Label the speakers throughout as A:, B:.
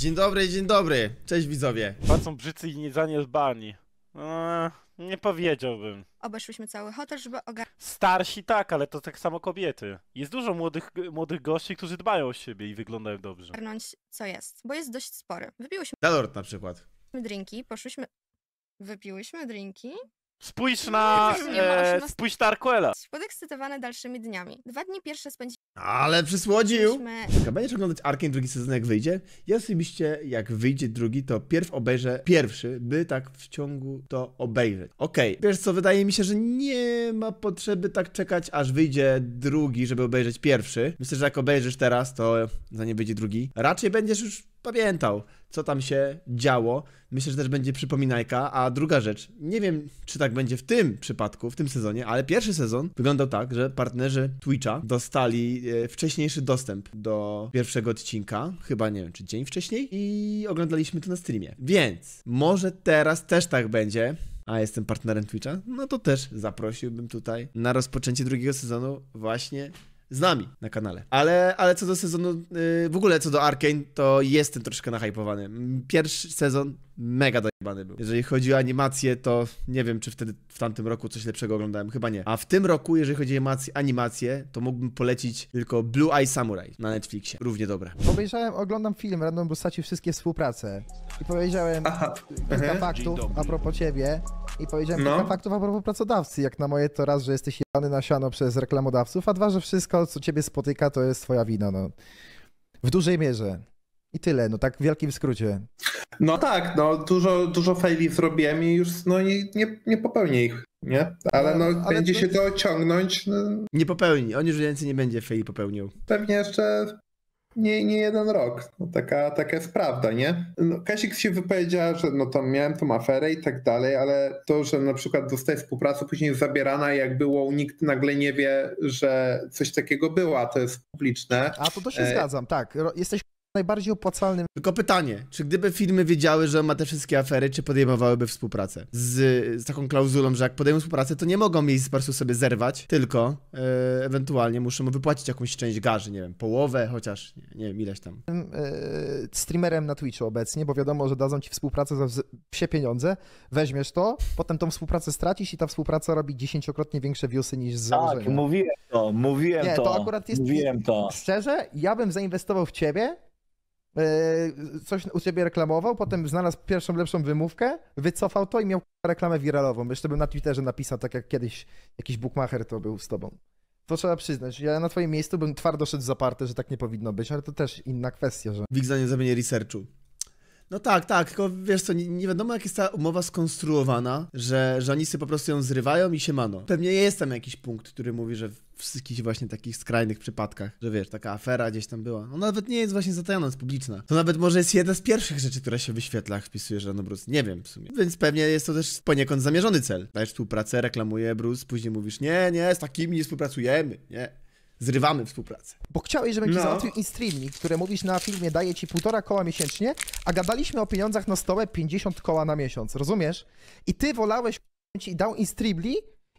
A: Dzień dobry, dzień dobry. Cześć widzowie. Patrzą brzycy i nie zaniedbani. Eee, nie powiedziałbym.
B: Obeszłyśmy cały hotel, żeby ogarnąć.
A: Starsi tak, ale to tak samo kobiety. Jest dużo młodych, młodych gości, którzy dbają o siebie i wyglądają dobrze.
B: co jest, bo jest dość spory. Wypiłyśmy
A: Dalord na przykład.
B: drinki, poszłyśmy... Wypiłyśmy drinki, Spójrz na, e, spójrz na Arkuela. Podekscytowane dalszymi dniami. Dwa dni pierwsze spędziliśmy...
A: Ale przysłodził! Myśmy... Będziesz oglądać Arkane drugi sezon jak wyjdzie? Ja osobiście jak wyjdzie drugi, to pierw obejrzę pierwszy, by tak w ciągu to obejrzeć. Okej, okay. wiesz co, wydaje mi się, że nie ma potrzeby tak czekać, aż wyjdzie drugi, żeby obejrzeć pierwszy. Myślę, że jak obejrzysz teraz, to za nie będzie drugi. Raczej będziesz już pamiętał, co tam się działo. Myślę, że też będzie przypominajka. A druga rzecz, nie wiem, czy tak będzie w tym przypadku, w tym sezonie, ale pierwszy sezon wyglądał tak, że partnerzy Twitcha dostali e, wcześniejszy dostęp do pierwszego odcinka, chyba nie wiem, czy dzień wcześniej, i oglądaliśmy to na streamie. Więc może teraz też tak będzie a jestem partnerem Twitcha, no to też zaprosiłbym tutaj na rozpoczęcie drugiego sezonu właśnie z nami na kanale. Ale, ale co do sezonu, yy, w ogóle co do Arkane, to jestem troszkę nahypowany. Pierwszy sezon mega dojebany był. Jeżeli chodzi o animację, to nie wiem, czy wtedy w tamtym roku coś lepszego oglądałem, chyba nie. A w tym roku, jeżeli chodzi o animację, to mógłbym polecić tylko Blue Eye Samurai na Netflixie. Równie dobre.
B: Obejrzałem, oglądam film Random Bustaci Wszystkie Współprace i powiedziałem Aha. kilka faktów a propos ciebie i powiedziałem no. kilka faktów a propos pracodawcy. Jak na moje to raz, że jesteś jebany na siano przez reklamodawców, a dwa, że wszystko, co ciebie spotyka, to jest twoja wina. No. W dużej mierze. I tyle, no tak w wielkim skrócie. No tak, no dużo, dużo faili zrobiłem i już no, nie, nie popełnię ich, nie? Ale no, no, Ale będzie to... się to ciągnąć. No. Nie popełni, on już więcej nie będzie faili popełnił. Pewnie jeszcze nie, nie jeden rok. No, taka, taka jest prawda, nie? No, Kasik się wypowiedziała, że no to miałem tą aferę i tak dalej, ale to, że na przykład zostaje współpraca później zabierana, jak było, nikt nagle nie wie, że coś takiego było, a to jest publiczne. A to, to się e... zgadzam, tak. Jesteś najbardziej opłacalnym.
A: Tylko pytanie, czy gdyby firmy wiedziały, że on ma te wszystkie afery, czy podejmowałyby współpracę? Z, z taką klauzulą, że jak podejmą współpracę, to nie mogą jej z prostu sobie zerwać, tylko e, ewentualnie muszą mu wypłacić jakąś część
B: garzy, nie wiem, połowę chociaż, nie,
A: nie wiem, ileś tam.
B: Yy, streamerem na Twitchu obecnie, bo wiadomo, że dadzą ci współpracę za wsie pieniądze, weźmiesz to, potem tą współpracę stracisz i ta współpraca robi dziesięciokrotnie większe viewsy niż z założenia. Tak, mówiłem to, mówiłem nie, to, to akurat jest, mówiłem to. Szczerze, ja bym zainwestował w ciebie, E, coś u ciebie reklamował, potem znalazł pierwszą lepszą wymówkę, wycofał to i miał reklamę wiralową. Jeszcze bym na Twitterze napisał, tak jak kiedyś jakiś bookmacher to był z tobą. To trzeba przyznać. Ja na twoim miejscu bym twardo szedł zaparte, że tak nie powinno być, ale to też inna kwestia, że...
A: Wigza nie zamienię researchu.
B: No tak, tak, tylko wiesz co, nie, nie wiadomo jak jest ta umowa skonstruowana, że,
A: że oni sobie po prostu ją zrywają i się mano. Pewnie jest tam jakiś punkt, który mówi, że w wszystkich właśnie takich skrajnych przypadkach, że wiesz, taka afera gdzieś tam była. No nawet nie jest właśnie zatajona, jest publiczna. To nawet może jest jedna z pierwszych rzeczy, która się wyświetla, jak wpisujesz Rano Bruce. Nie wiem w sumie. Więc pewnie jest to też poniekąd zamierzony cel. Dajesz współpracę, reklamuje Bruce, później mówisz, nie, nie, z takimi nie współpracujemy, nie zrywamy współpracę. Bo
B: chciałeś, żebym ci no. załatwił które mówisz na filmie daje ci półtora koła miesięcznie, a gadaliśmy o pieniądzach na stole 50 koła na miesiąc, rozumiesz? I ty wolałeś ci dał streamli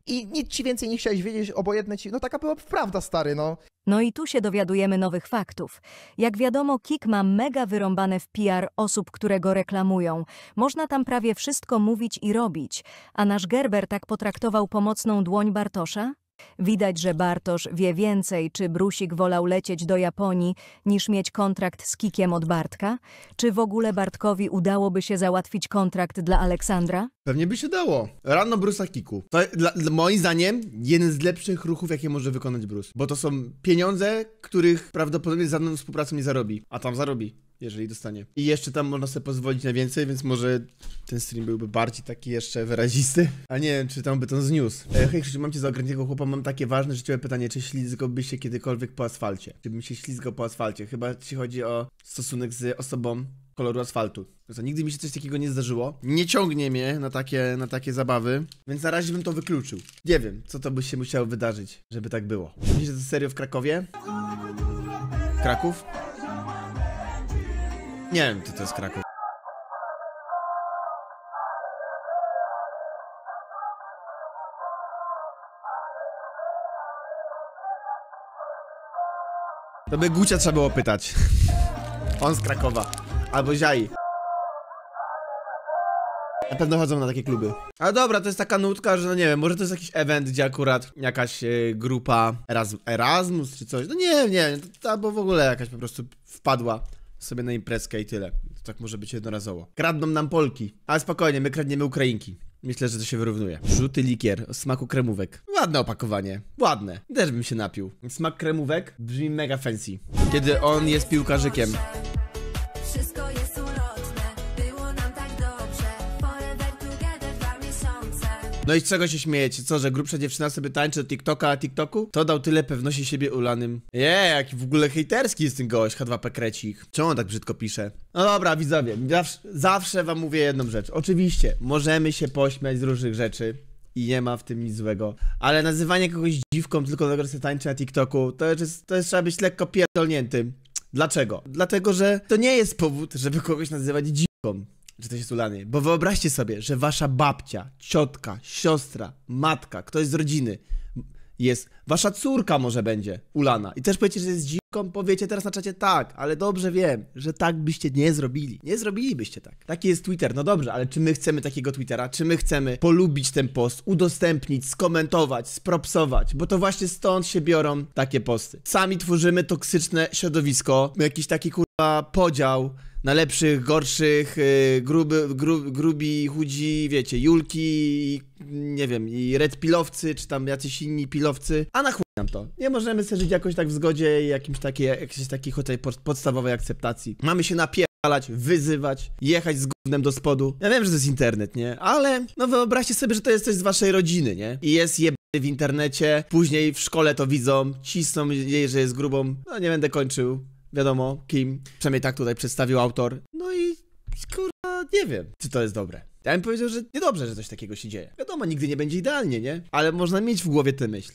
B: i nic ci więcej nie chciałeś wiedzieć, obojętne ci. No taka była prawda, stary, no. No i tu się dowiadujemy nowych faktów. Jak wiadomo, Kik ma mega wyrąbane w PR osób, które go reklamują. Można tam prawie wszystko mówić i robić. A nasz Gerber tak potraktował pomocną dłoń Bartosza? Widać, że Bartosz wie więcej, czy Brusik wolał lecieć do Japonii, niż mieć kontrakt z Kikiem od Bartka? Czy w ogóle Bartkowi udałoby się załatwić kontrakt dla Aleksandra?
A: Pewnie by się dało. Rano Brusa Kiku. To dla, dla, moim zdaniem jeden z lepszych ruchów, jakie może wykonać Brus. Bo to są pieniądze, których prawdopodobnie z żadną współpracą nie zarobi. A tam zarobi jeżeli dostanie. I jeszcze tam można sobie pozwolić na więcej, więc może ten stream byłby bardziej taki jeszcze wyrazisty. A nie wiem, czy tam by to zniósł. E, hej Krzysiu, mam cię za okrętnego chłopa, mam takie ważne życiowe pytanie, czy ślizgałbyś się kiedykolwiek po asfalcie? Czy bym się ślizgał po asfalcie? Chyba ci chodzi o stosunek z osobą koloru asfaltu. Co, nigdy mi się coś takiego nie zdarzyło. Nie ciągnie mnie na takie, na takie zabawy, więc na razie bym to wykluczył. Nie wiem, co to by się musiało wydarzyć, żeby tak było. Widzicie to serio w Krakowie? Kraków? Nie wiem, czy to jest Kraków. To by Gucia trzeba było pytać. On z Krakowa. Albo Ziai. Na pewno chodzą na takie kluby. Ale dobra, to jest taka nutka, że no nie wiem, może to jest jakiś event, gdzie akurat jakaś y, grupa Erasmus czy coś. No nie, nie, to, albo w ogóle jakaś po prostu wpadła sobie na imprezkę i tyle. To tak może być jednorazowo. Kradną nam Polki, ale spokojnie, my kradniemy Ukrainki. Myślę, że to się wyrównuje. Żółty likier o smaku kremówek. Ładne opakowanie. Ładne. Też bym się napił. Smak kremówek brzmi mega fancy. Kiedy on jest piłkarzykiem. No i z czego się śmiejecie? Co, że grubsza dziewczyna sobie tańczy do TikToka, a TikToku? To dał tyle pewności siebie ulanym. Je, yeah, jaki w ogóle hejterski jest ten gość, H2P krecik. Czemu on tak brzydko pisze? No dobra, widzowie, zawsze, zawsze wam mówię jedną rzecz. Oczywiście, możemy się pośmiać z różnych rzeczy i nie ma w tym nic złego. Ale nazywanie kogoś dziwką tylko dlatego, że tańczy na TikToku, to jest, to jest trzeba być lekko pierdolniętym. Dlaczego? Dlatego, że to nie jest powód, żeby kogoś nazywać dziwką że to jest ulanie, Bo wyobraźcie sobie, że wasza babcia, ciotka, siostra, matka, ktoś z rodziny jest, wasza córka może będzie ulana i też powiecie, że jest dziwna powiecie teraz na czacie tak, ale dobrze wiem, że tak byście nie zrobili. Nie zrobilibyście tak. Taki jest Twitter, no dobrze, ale czy my chcemy takiego Twittera? Czy my chcemy polubić ten post, udostępnić, skomentować, spropsować? Bo to właśnie stąd się biorą takie posty. Sami tworzymy toksyczne środowisko, jakiś taki kurwa podział na lepszych, gorszych, yy, gruby, gru, grubi, chudzi, wiecie, Julki, nie wiem, i red pilowcy, czy tam jacyś inni pilowcy, a na chłopie nam to. Nie możemy sobie żyć jakoś tak w zgodzie i jakimś takiej, jakiejś takiej chociaż podstawowej akceptacji. Mamy się napierać, wyzywać, jechać z gównem do spodu. Ja wiem, że to jest internet, nie? Ale no wyobraźcie sobie, że to jest coś z waszej rodziny, nie? I jest jeb w internecie, później w szkole to widzą, cisną jej, że jest grubą. No nie będę kończył, wiadomo kim. Przynajmniej tak tutaj przedstawił autor. No i kurwa, nie wiem, czy to jest dobre. Ja bym powiedział, że niedobrze, że coś takiego się dzieje. Wiadomo, nigdy nie będzie idealnie, nie? Ale można mieć w głowie tę myśl.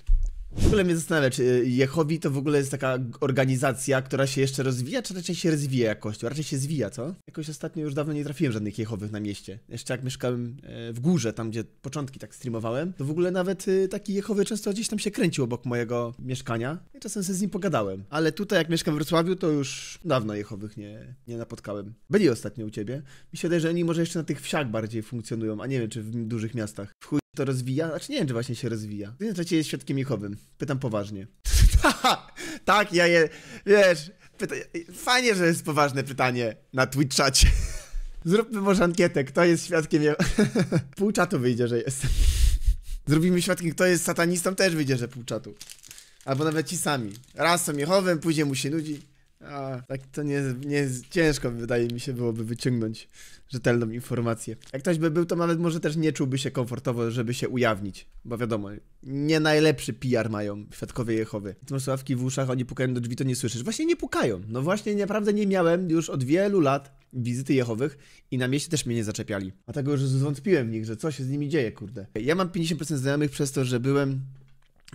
A: W ogóle mnie zastanawia, czy y, Jehowi to w ogóle jest taka organizacja, która się jeszcze rozwija, czy raczej się rozwija jakoś, Raczej się zwija, co? Jakoś ostatnio już dawno nie trafiłem żadnych Jehowych na mieście. Jeszcze jak mieszkałem e, w górze, tam gdzie początki tak streamowałem, to w ogóle nawet y, taki Jehowy często gdzieś tam się kręcił obok mojego mieszkania i czasem sobie z nim pogadałem. Ale tutaj jak mieszkam w Wrocławiu, to już dawno Jehowych nie, nie napotkałem. Byli ostatnio u ciebie. Mi się wydaje, że oni może jeszcze na tych wsiach bardziej funkcjonują, a nie wiem, czy w dużych miastach. W chuj to rozwija? Znaczy nie wiem, czy właśnie się rozwija. W tym czasie jest świadkiem Jehowym. Pytam poważnie. tak, ja je... Wiesz, pyta... fajnie, że jest poważne pytanie na Twitchacie. Zróbmy może ankietę, kto jest świadkiem Jehowy. pół czatu wyjdzie, że jest. Zrobimy świadkiem, kto jest satanistą, też wyjdzie, że pół czatu. Albo nawet ci sami. Raz są Jehowym, później mu się nudzi. A, tak to nie, nie ciężko wydaje mi się byłoby wyciągnąć rzetelną informację. Jak ktoś by był, to nawet może też nie czułby się komfortowo, żeby się ujawnić, bo wiadomo, nie najlepszy PR mają świadkowie Jehowy. Ty masz w uszach, oni pukają do drzwi, to nie słyszysz. Właśnie nie pukają. No właśnie naprawdę nie miałem już od wielu lat wizyty Jehowych i na mieście też mnie nie zaczepiali. A tego już zwątpiłem w nich, że co się z nimi dzieje, kurde. Ja mam 50% znajomych przez to, że byłem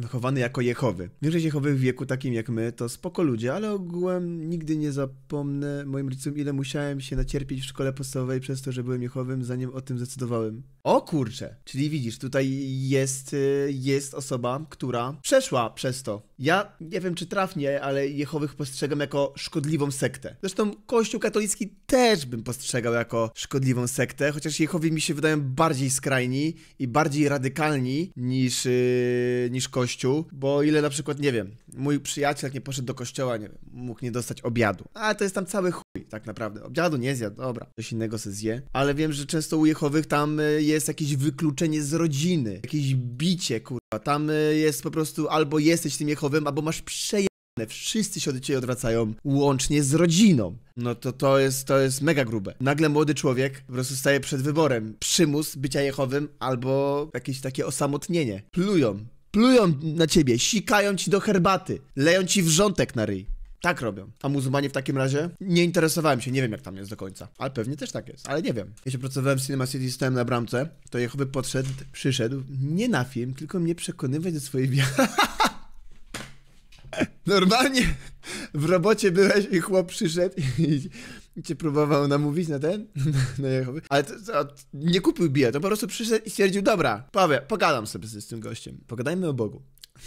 A: wychowany jako Jehowy. Większość jehowych w wieku takim jak my to spoko ludzie, ale ogółem nigdy nie zapomnę moim rodzicom, ile musiałem się nacierpieć w szkole podstawowej przez to, że byłem Jehowym, zanim o tym zdecydowałem. O kurcze! Czyli widzisz, tutaj jest, y, jest osoba, która przeszła przez to. Ja nie wiem, czy trafnie, ale Jehowych postrzegam jako szkodliwą sektę. Zresztą Kościół katolicki też bym postrzegał jako szkodliwą sektę, chociaż jehowi mi się wydają bardziej skrajni i bardziej radykalni niż, y, niż Kościół kościół, bo ile na przykład, nie wiem, mój przyjaciel jak nie poszedł do kościoła, nie wiem, mógł nie dostać obiadu. Ale to jest tam cały chuj tak naprawdę. Obiadu nie zjadł, dobra, coś innego se zje. Ale wiem, że często u Jehowych tam e, jest jakieś wykluczenie z rodziny, jakieś bicie, kurwa. Tam e, jest po prostu albo jesteś tym Jehowym, albo masz przejęcie wszyscy się od ciebie odwracają, łącznie z rodziną. No to to jest, to jest mega grube. Nagle młody człowiek po prostu staje przed wyborem. Przymus bycia Jehowym albo jakieś takie osamotnienie. Plują Plują na ciebie, sikają ci do herbaty, leją ci wrzątek na ryj. Tak robią. A muzułmanie w takim razie? Nie interesowałem się, nie wiem jak tam jest do końca. Ale pewnie też tak jest, ale nie wiem. Ja pracowałem w Cinema City, stałem na bramce, to Jehowy podszedł, przyszedł, nie na film, tylko mnie przekonywać do swojej wiary. Normalnie w robocie byłeś i chłop przyszedł i i cię próbował namówić na ten, na Jehowy, ale to, to, nie kupił To po prostu przyszedł i stwierdził, dobra, powiem, pogadam sobie z tym gościem, pogadajmy o Bogu.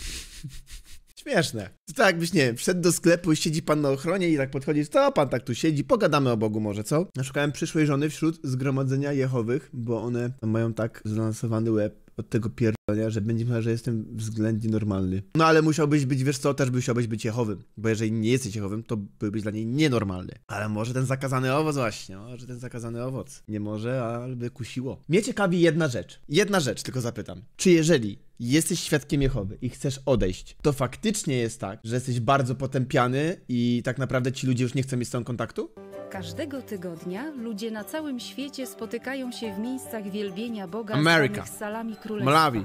A: Śmieszne. To tak, byś nie wszedł do sklepu i siedzi pan na ochronie i tak podchodzi, Co pan tak tu siedzi, pogadamy o Bogu może, co? Szukałem przyszłej żony wśród zgromadzenia Jehowych, bo one mają tak zlansowany łeb od tego pierdolenia, że będzie myślał, że jestem względnie normalny. No ale musiałbyś być, wiesz co, też musiałbyś być Jehowym, bo jeżeli nie jesteś Jehowym, to byłbyś dla niej nienormalny. Ale może ten zakazany owoc właśnie, może ten zakazany owoc. Nie może, ale by kusiło. Mnie ciekawi jedna rzecz. Jedna rzecz tylko zapytam. Czy jeżeli jesteś świadkiem Jehowy i chcesz odejść, to faktycznie jest tak, że jesteś bardzo potępiany i tak naprawdę ci ludzie już nie chcą mieć z tobą kontaktu?
B: Każdego tygodnia ludzie na całym świecie spotykają się w miejscach wielbienia Boga America. z salami królewskimi. Malawi.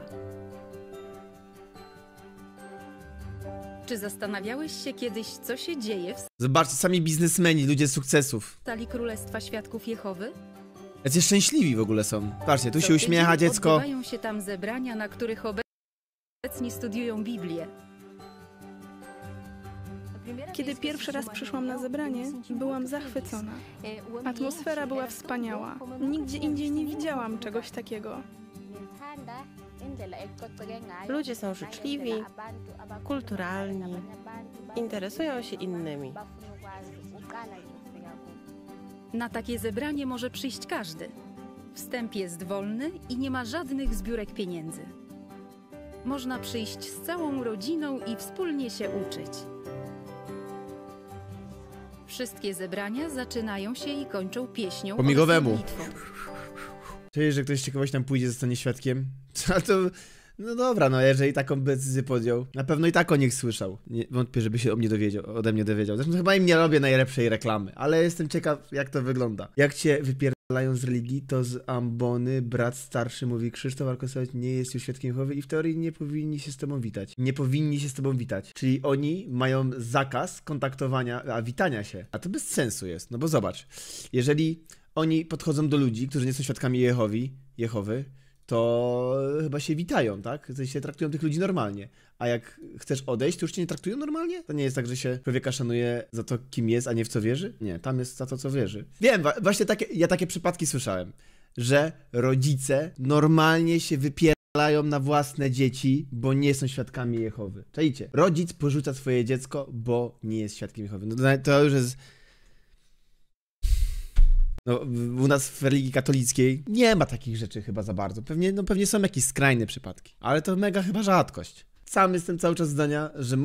B: Czy zastanawiałeś się kiedyś, co się dzieje w
A: Zobaczcie, sami biznesmeni, ludzie sukcesów.
B: sali Królestwa Świadków Jehowy?
A: Jacy szczęśliwi w ogóle są. Patrzcie, tu się uśmiecha dziecko.
B: Odbywają się tam zebrania, na których obecni studiują Biblię. Kiedy pierwszy raz przyszłam na zebranie, byłam zachwycona. Atmosfera była wspaniała. Nigdzie indziej nie widziałam czegoś takiego. Ludzie są życzliwi, kulturalni, interesują się innymi. Na takie zebranie może przyjść każdy. Wstęp jest wolny i nie ma żadnych zbiórek pieniędzy. Można przyjść z całą rodziną i wspólnie się uczyć. Wszystkie zebrania zaczynają się i kończą pieśnią Po migowemu.
A: Czyli, że ktoś ciekawość tam pójdzie, zostanie świadkiem. Co to
B: no dobra, no
A: jeżeli taką decyzję podjął, na pewno i tak o nich słyszał. Nie, wątpię, żeby się o mnie dowiedział, ode mnie dowiedział. Zresztą chyba im nie robię najlepszej reklamy, ale jestem ciekaw, jak to wygląda. Jak cię wypierdalają z religii, to z ambony brat starszy mówi Krzysztof Arkosowicz nie jest już świadkiem Jehowy i w teorii nie powinni się z tobą witać. Nie powinni się z tobą witać. Czyli oni mają zakaz kontaktowania, a witania się. A to bez sensu jest, no bo zobacz, jeżeli oni podchodzą do ludzi, którzy nie są świadkami Jehowi, Jehowy, to chyba się witają, tak? W sensie traktują tych ludzi normalnie. A jak chcesz odejść, to już cię nie traktują normalnie? To nie jest tak, że się człowieka szanuje za to, kim jest, a nie w co wierzy? Nie, tam jest za to, co wierzy. Wiem, właśnie takie, ja takie przypadki słyszałem, że rodzice normalnie się wypierają na własne dzieci, bo nie są świadkami Jehowy. Czajcie, rodzic porzuca swoje dziecko, bo nie jest świadkiem Jehowy. No to już jest no, u nas w religii katolickiej nie ma takich rzeczy chyba za bardzo. Pewnie, no, pewnie są jakieś skrajne przypadki, ale to mega chyba rzadkość. Sam jestem cały czas zdania, że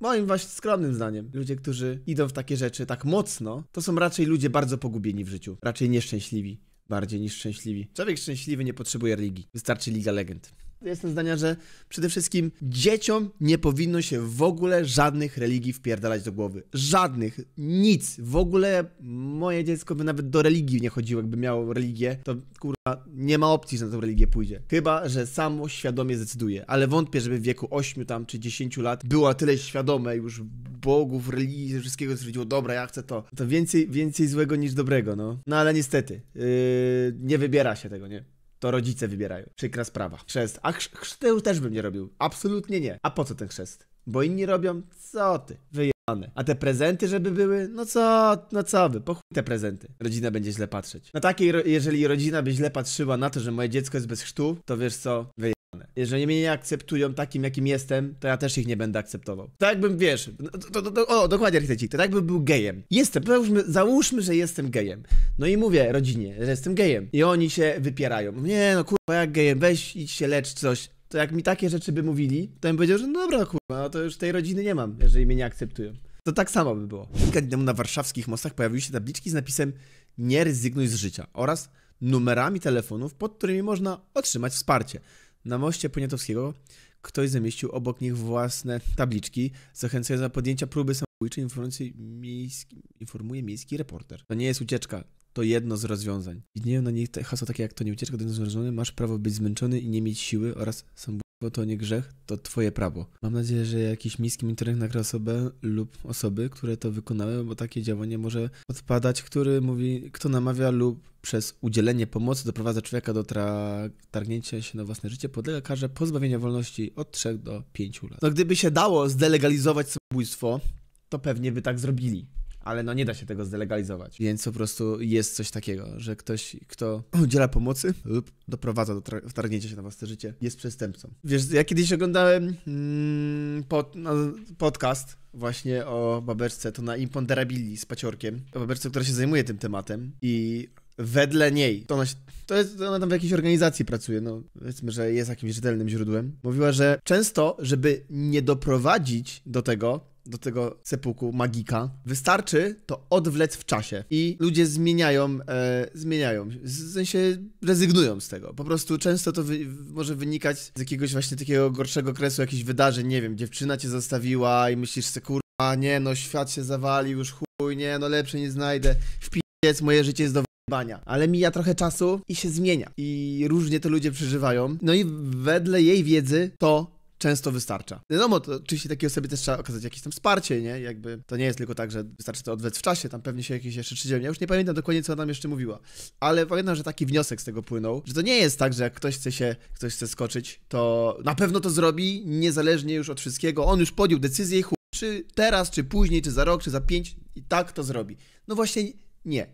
A: Moim właśnie skromnym zdaniem, ludzie, którzy idą w takie rzeczy tak mocno, to są raczej ludzie bardzo pogubieni w życiu, raczej nieszczęśliwi bardziej niż szczęśliwi. Człowiek szczęśliwy nie potrzebuje religii, wystarczy Liga Legend jestem zdania, że przede wszystkim dzieciom nie powinno się w ogóle żadnych religii wpierdalać do głowy. Żadnych, nic. W ogóle moje dziecko by nawet do religii nie chodziło, jakby miało religię, to kurwa nie ma opcji, że na tą religię pójdzie. Chyba, że samo świadomie zdecyduje, ale wątpię, żeby w wieku 8 tam czy 10 lat była tyle świadome już bogów, religii, wszystkiego, stwierdziło, dobra, ja chcę to. To więcej, więcej złego niż dobrego, no. No ale niestety, yy, nie wybiera się tego, nie? to rodzice wybierają. Przykra sprawa. Chrzest. A chrz chrztu też bym nie robił. Absolutnie nie. A po co ten chrzest? Bo inni robią, co ty, wyjebane. A te prezenty, żeby były, no co, no co wy, po te prezenty. Rodzina będzie źle patrzeć. Na takiej, jeżeli rodzina by źle patrzyła na to, że moje dziecko jest bez chrztu, to wiesz co, wyjebane. Jeżeli mnie nie akceptują takim, jakim jestem, to ja też ich nie będę akceptował. Tak jakbym, wiesz, no, to, to, to, o, dokładnie chcę ci, to tak był gejem. Jestem, załóżmy, załóżmy, że jestem gejem. No i mówię rodzinie, że jestem gejem. I oni się wypierają. Nie, no kurwa, jak gejem, weź, idź się lecz, coś. To jak mi takie rzeczy by mówili, to bym powiedział, że no dobra, no kurwa, no to już tej rodziny nie mam, jeżeli mnie nie akceptują. To tak samo by było. Kilka dni temu na warszawskich mostach pojawiły się tabliczki z napisem nie rezygnuj z życia oraz numerami telefonów, pod którymi można otrzymać wsparcie. Na moście Poniatowskiego ktoś zamieścił obok nich własne tabliczki zachęcające do podjęcia próby samobójczej, miejski, informuje miejski reporter. To nie jest ucieczka, to jedno z rozwiązań. Widnieją na nich hasła takie jak to nie ucieczka, to jedno z rozwiązań, masz prawo być zmęczony i nie mieć siły oraz samobójstwo bo to nie grzech, to twoje prawo. Mam nadzieję, że jakiś miski internet nagra osobę lub osoby, które to wykonały, bo takie działanie może odpadać, który mówi, kto namawia lub przez udzielenie pomocy doprowadza człowieka do tra- targnięcia się na własne życie, podlega karze pozbawienia wolności od 3 do 5 lat. No gdyby się dało zdelegalizować samobójstwo, to pewnie by tak zrobili ale no nie da się tego zdelegalizować. Więc po prostu jest coś takiego, że ktoś, kto udziela pomocy lub doprowadza do wtargnięcia się na własne życie, jest przestępcą. Wiesz, ja kiedyś oglądałem mm, pod, no, podcast właśnie o babeczce, to na Imponderabili z Paciorkiem, o babeczce, która się zajmuje tym tematem i wedle niej, to ona, się, to jest, ona tam w jakiejś organizacji pracuje, no powiedzmy, że jest jakimś rzetelnym źródłem, mówiła, że często, żeby nie doprowadzić do tego, do tego sepuku magika. Wystarczy to odwlec w czasie i ludzie zmieniają, e, zmieniają, w sensie rezygnują z tego. Po prostu często to wy, może wynikać z jakiegoś właśnie takiego gorszego kresu, jakichś wydarzeń, nie wiem, dziewczyna cię zostawiła i myślisz se kurwa, nie no, świat się zawalił, już chuj, nie no, lepsze nie znajdę, wpijec, moje życie jest do Bania. Ale mija trochę czasu i się zmienia. I różnie to ludzie przeżywają. No i wedle jej wiedzy to często wystarcza. Wiadomo, to oczywiście takiej osobie też trzeba okazać jakieś tam wsparcie, nie? Jakby to nie jest tylko tak, że wystarczy to odwet w czasie, tam pewnie się jakieś jeszcze trzydziełem. Ja już nie pamiętam dokładnie, co ona nam jeszcze mówiła, ale pamiętam, że taki wniosek z tego płynął, że to nie jest tak, że jak ktoś chce się, ktoś chce skoczyć, to na pewno to zrobi, niezależnie już od wszystkiego. On już podjął decyzję i czy teraz, czy później, czy za rok, czy za pięć i tak to zrobi. No właśnie nie.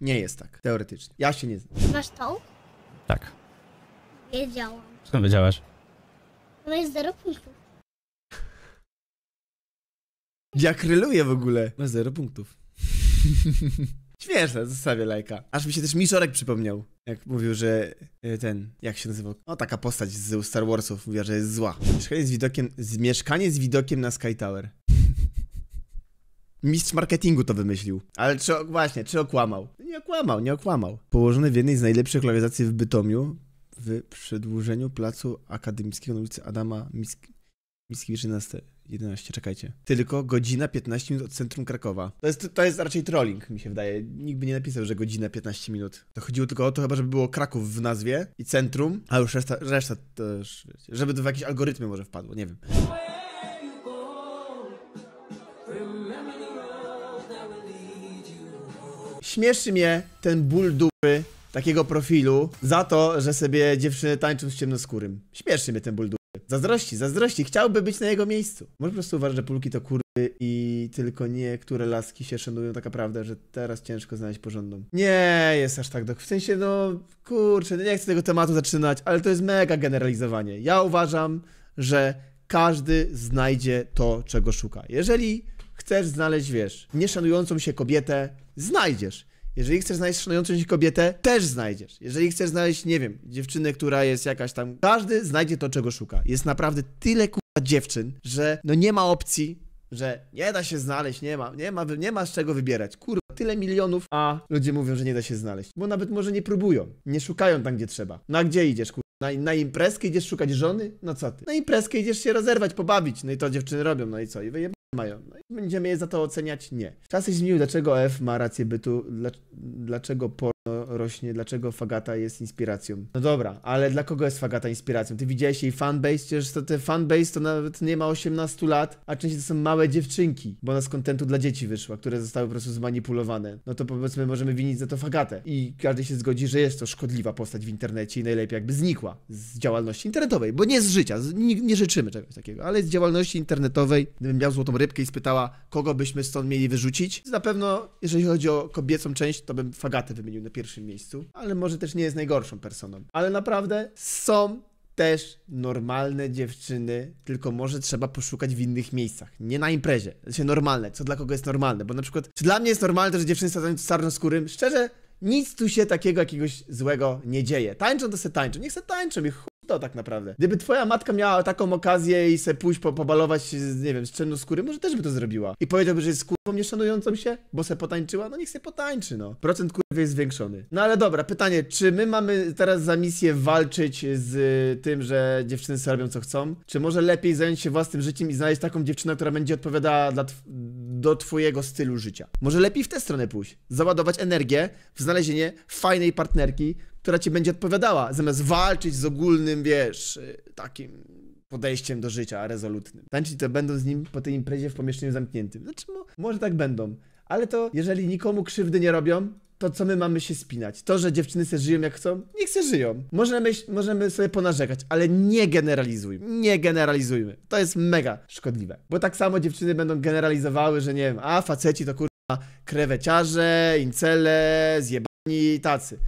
A: Nie jest tak, teoretycznie. Ja się nie znam.
B: Masz tą? Tak. Wiedziałam. Skąd wiedziałaś? Ona jest 0 punktów.
A: Ja w ogóle. Ma 0 punktów. Śmieszne, zostawię lajka. Aż mi się też Miszorek przypomniał, jak mówił, że e, ten, jak się nazywał? O, no, taka postać z Star Warsów, mówiła, że jest zła. Mieszkanie z widokiem, z, mieszkanie z widokiem na Sky Tower. Mistrz marketingu to wymyślił. Ale czy, właśnie, czy okłamał? Nie okłamał, nie okłamał. Położony w jednej z najlepszych lokalizacji w Bytomiu, w przedłużeniu placu akademickiego na ulicy Adama Misk Mickiewicz 11. 11, czekajcie. Tylko godzina 15 minut od centrum Krakowa. To jest, to jest raczej trolling, mi się wydaje. Nikt by nie napisał, że godzina 15 minut. To chodziło tylko o to, chyba żeby było Kraków w nazwie i centrum, a już reszta, reszta też, żeby to w jakieś algorytmy może wpadło, nie wiem. Śmieszy mnie ten ból dupy takiego profilu za to, że sobie dziewczyny tańczą z ciemnoskórym. Śmieszy mnie ten ból dupy. Zazdrości, zazdrości, chciałby być na jego miejscu. Może po prostu uważać, że pulki to kurwy i tylko niektóre laski się szanują, taka prawda, że teraz ciężko znaleźć porządną. Nie jest aż tak, do... w sensie no, kurczę, no nie chcę tego tematu zaczynać, ale to jest mega generalizowanie. Ja uważam, że każdy znajdzie to, czego szuka. Jeżeli chcesz znaleźć, wiesz, nieszanującą się kobietę, znajdziesz. Jeżeli chcesz znaleźć szanującą się kobietę, też znajdziesz. Jeżeli chcesz znaleźć, nie wiem, dziewczynę, która jest jakaś tam... Każdy znajdzie to, czego szuka. Jest naprawdę tyle kurwa dziewczyn, że no nie ma opcji, że nie da się znaleźć, nie ma, nie ma, nie ma z czego wybierać. Kurwa, tyle milionów, a ludzie mówią, że nie da się znaleźć. Bo nawet może nie próbują, nie szukają tam, gdzie trzeba. No a gdzie idziesz, kurwa? Na, na imprezkę idziesz szukać żony? No co ty? Na imprezkę idziesz się rozerwać, pobawić. No i to dziewczyny robią, no i co? I wyjeb mają. No i będziemy je za to oceniać? Nie. Czas się zmienił, dlaczego F ma rację bytu, dlaczego po rośnie, dlaczego Fagata jest inspiracją. No dobra, ale dla kogo jest Fagata inspiracją? Ty widziałeś jej fanbase? Przecież to te fanbase to nawet nie ma 18 lat, a częściej to są małe dziewczynki, bo ona z kontentu dla dzieci wyszła, które zostały po prostu zmanipulowane. No to powiedzmy, możemy winić za to Fagatę. I każdy się zgodzi, że jest to szkodliwa postać w internecie i najlepiej jakby znikła z działalności internetowej, bo nie z życia, z, nie, nie, życzymy czegoś takiego, ale z działalności internetowej, gdybym miał złotą rybkę i spytała, kogo byśmy stąd mieli wyrzucić, na pewno, jeżeli chodzi o kobiecą część, to bym Fagatę wymienił pierwszym miejscu, ale może też nie jest najgorszą personą. Ale naprawdę są też normalne dziewczyny, tylko może trzeba poszukać w innych miejscach. Nie na imprezie. Znaczy normalne, co dla kogo jest normalne. Bo na przykład, czy dla mnie jest normalne to, że dziewczyny są czarnoskórym? Szczerze, nic tu się takiego jakiegoś złego nie dzieje. Tańczą to se tańczą. Niech se tańczą ich to tak naprawdę. Gdyby twoja matka miała taką okazję i se pójść po, pobalować, z, nie wiem, z skóry, może też by to zrobiła. I powiedziałby, że jest kurwą nieszanującą się, bo se potańczyła? No niech se potańczy, no. Procent kurwy jest zwiększony. No ale dobra, pytanie, czy my mamy teraz za misję walczyć z tym, że dziewczyny sobie robią co chcą? Czy może lepiej zająć się własnym życiem i znaleźć taką dziewczynę, która będzie odpowiadała dla tw do twojego stylu życia? Może lepiej w tę stronę pójść. Załadować energię w znalezienie fajnej partnerki, która ci będzie odpowiadała, zamiast walczyć z ogólnym, wiesz, y, takim podejściem do życia rezolutnym. Tańczyć to będą z nim po tej imprezie w pomieszczeniu zamkniętym. Znaczy, może tak będą, ale to jeżeli nikomu krzywdy nie robią, to co my mamy się spinać? To, że dziewczyny se żyją jak chcą? Niech se żyją. Możemy, możemy sobie ponarzekać, ale nie generalizujmy. Nie generalizujmy. To jest mega szkodliwe. Bo tak samo dziewczyny będą generalizowały, że nie wiem, a faceci to kurwa kreweciarze, incele, zjebani tacy.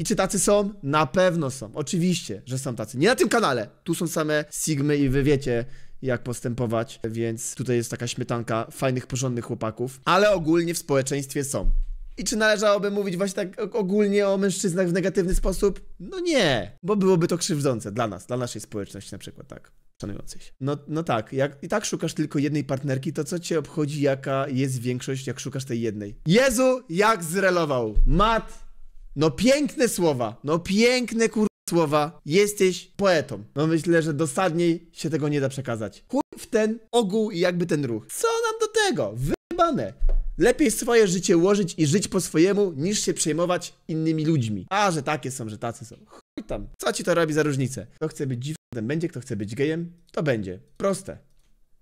A: I czy tacy są? Na pewno są. Oczywiście, że są tacy. Nie na tym kanale. Tu są same Sigmy i wy wiecie, jak postępować, więc tutaj jest taka śmietanka fajnych, porządnych chłopaków. Ale ogólnie w społeczeństwie są. I czy należałoby mówić właśnie tak ogólnie o mężczyznach w negatywny sposób? No nie, bo byłoby to krzywdzące dla nas, dla naszej społeczności na przykład, tak. Szanującej się. No, no tak, jak i tak szukasz tylko jednej partnerki, to co cię obchodzi, jaka jest większość, jak szukasz tej jednej? Jezu, jak zrelował! Mat! No piękne słowa, no piękne kur... słowa. Jesteś poetą. No myślę, że dosadniej się tego nie da przekazać. Chuj w ten ogół i jakby ten ruch. Co nam do tego? Wybane. Lepiej swoje życie ułożyć i żyć po swojemu, niż się przejmować innymi ludźmi. A, że takie są, że tacy są. Chuj tam. Co ci to robi za różnicę? Kto chce być dziwnym, będzie. Kto chce być gejem, to będzie. Proste.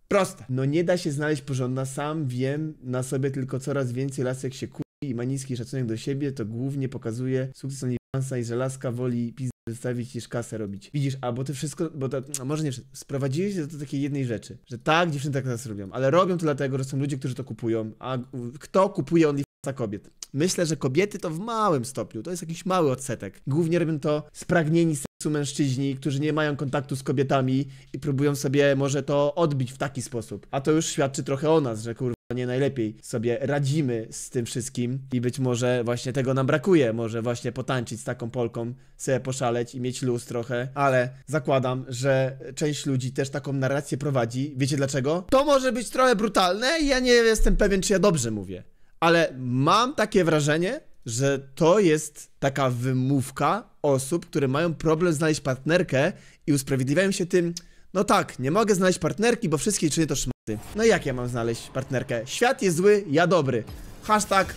A: Proste. No nie da się znaleźć porządna, sam wiem na sobie tylko coraz więcej lasek się kur i ma niski szacunek do siebie, to głównie pokazuje sukces OnlyFansa i że laska woli pizdę wystawić niż kasę robić. Widzisz, a bo to wszystko, bo to, no, może nie, sprowadziłeś się do takiej jednej rzeczy, że tak, dziewczyny tak nas robią, ale robią to dlatego, że są ludzie, którzy to kupują, a kto kupuje OnlyFansa kobiet? Myślę, że kobiety to w małym stopniu, to jest jakiś mały odsetek. Głównie robią to spragnieni seksu mężczyźni, którzy nie mają kontaktu z kobietami i próbują sobie może to odbić w taki sposób. A to już świadczy trochę o nas, że kurwa nie najlepiej sobie radzimy z tym wszystkim i być może właśnie tego nam brakuje, może właśnie potańczyć z taką Polką, sobie poszaleć i mieć luz trochę, ale zakładam, że część ludzi też taką narrację prowadzi. Wiecie dlaczego? To może być trochę brutalne i ja nie jestem pewien, czy ja dobrze mówię, ale mam takie wrażenie, że to jest taka wymówka osób, które mają problem znaleźć partnerkę i usprawiedliwiają się tym, no tak, nie mogę znaleźć partnerki, bo wszystkie czyny to szmaty. No i jak ja mam znaleźć partnerkę? Świat jest zły, ja dobry. Hashtag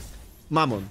A: mamon.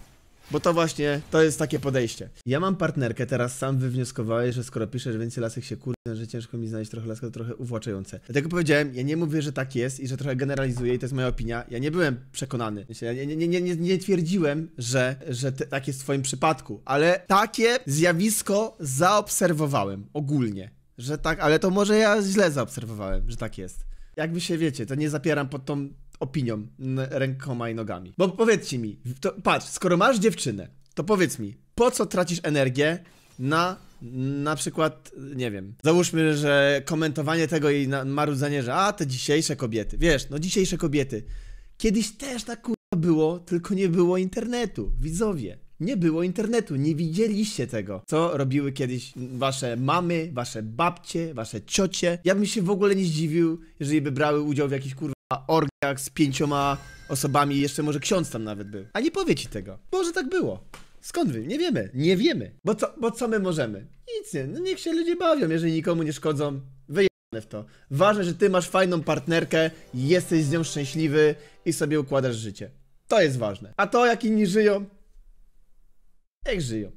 A: Bo to właśnie, to jest takie podejście. Ja mam partnerkę, teraz sam wywnioskowałeś, że skoro piszesz więcej lasek się kurde, że ciężko mi znaleźć trochę laska, to trochę uwłaczające. Dlatego powiedziałem, ja nie mówię, że tak jest i że trochę generalizuję i to jest moja opinia. Ja nie byłem przekonany. Znaczy, ja nie, nie, nie, nie, nie twierdziłem, że, że te, tak jest w twoim przypadku, ale takie zjawisko zaobserwowałem ogólnie. Że tak, ale to może ja źle zaobserwowałem, że tak jest. Jakby się wiecie, to nie zapieram pod tą opinią rękoma i nogami. Bo powiedzcie mi, to, patrz, skoro masz dziewczynę, to powiedz mi, po co tracisz energię na na przykład, nie wiem, załóżmy, że komentowanie tego i marudzenie, że a, te dzisiejsze kobiety, wiesz, no dzisiejsze kobiety. Kiedyś też tak kurwa było, tylko nie było internetu, widzowie nie było internetu, nie widzieliście tego, co robiły kiedyś wasze mamy, wasze babcie, wasze ciocie. Ja bym się w ogóle nie zdziwił, jeżeli by brały udział w jakichś kurwa orgiach z pięcioma osobami, jeszcze może ksiądz tam nawet był. A nie powie ci tego. Może tak było. Skąd wy? Nie wiemy, nie wiemy. Bo co, bo co my możemy? Nic nie, no niech się ludzie bawią, jeżeli nikomu nie szkodzą. Wyjebane w to. Ważne, że ty masz fajną partnerkę, jesteś z nią szczęśliwy i sobie układasz życie. To jest ważne. A to, jak inni żyją, é